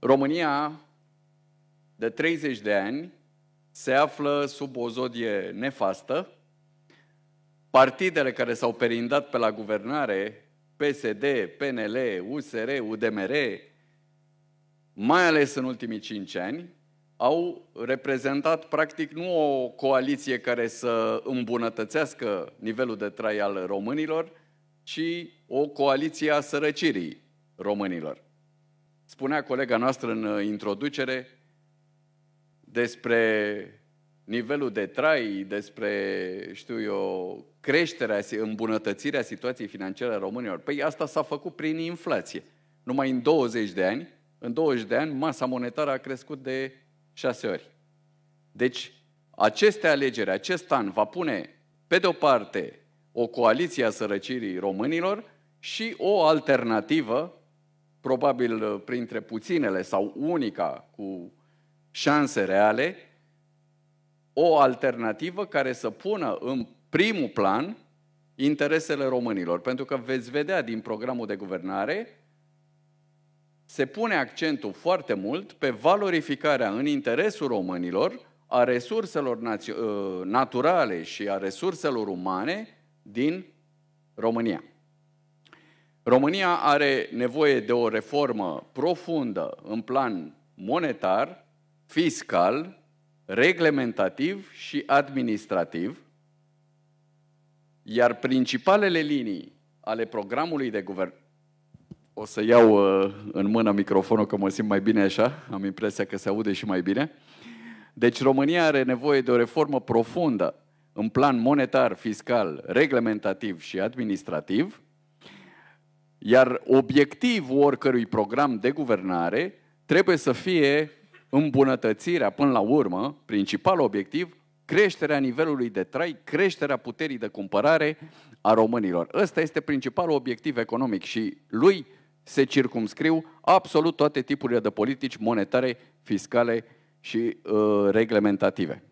România de 30 de ani se află sub o zodie nefastă. Partidele care s-au perindat pe la guvernare, PSD, PNL, USR, UDMR, mai ales în ultimii 5 ani, au reprezentat practic nu o coaliție care să îmbunătățească nivelul de trai al românilor, ci o coaliție a sărăcirii românilor spunea colega noastră în uh, introducere despre nivelul de trai, despre, știu eu, creșterea, îmbunătățirea situației financiare a românilor. Păi asta s-a făcut prin inflație. Numai în 20 de ani, în 20 de ani, masa monetară a crescut de 6 ori. Deci, aceste alegeri, acest an, va pune, pe de-o parte, o coaliție a sărăcirii românilor și o alternativă probabil uh, printre puținele sau unica cu șanse reale, o alternativă care să pună în primul plan interesele românilor. Pentru că veți vedea din programul de guvernare, se pune accentul foarte mult pe valorificarea în interesul românilor a resurselor uh, naturale și a resurselor umane din România. România are nevoie de o reformă profundă în plan monetar, fiscal, reglementativ și administrativ, iar principalele linii ale programului de guvern. O să iau uh, în mână microfonul că mă simt mai bine așa, am impresia că se aude și mai bine. Deci România are nevoie de o reformă profundă în plan monetar, fiscal, reglementativ și administrativ – iar obiectivul oricărui program de guvernare trebuie să fie îmbunătățirea, până la urmă, principal obiectiv, creșterea nivelului de trai, creșterea puterii de cumpărare a românilor. Ăsta este principalul obiectiv economic și lui se circumscriu absolut toate tipurile de politici monetare, fiscale și uh, reglementative.